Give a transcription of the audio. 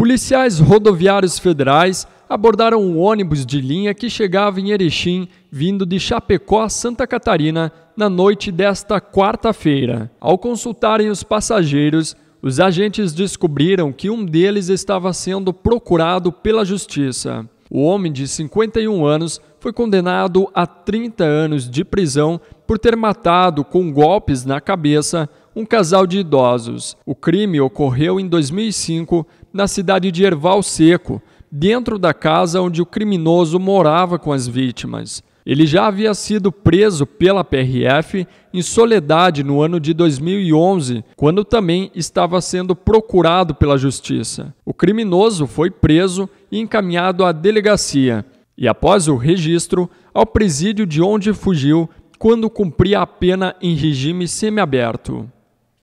Policiais rodoviários federais abordaram um ônibus de linha que chegava em Erechim, vindo de Chapecó, Santa Catarina, na noite desta quarta-feira. Ao consultarem os passageiros, os agentes descobriram que um deles estava sendo procurado pela justiça. O homem de 51 anos foi condenado a 30 anos de prisão por ter matado com golpes na cabeça um casal de idosos. O crime ocorreu em 2005 na cidade de Erval Seco, dentro da casa onde o criminoso morava com as vítimas. Ele já havia sido preso pela PRF em Soledade no ano de 2011, quando também estava sendo procurado pela justiça. O criminoso foi preso e encaminhado à delegacia e, após o registro, ao presídio de onde fugiu quando cumpria a pena em regime semiaberto.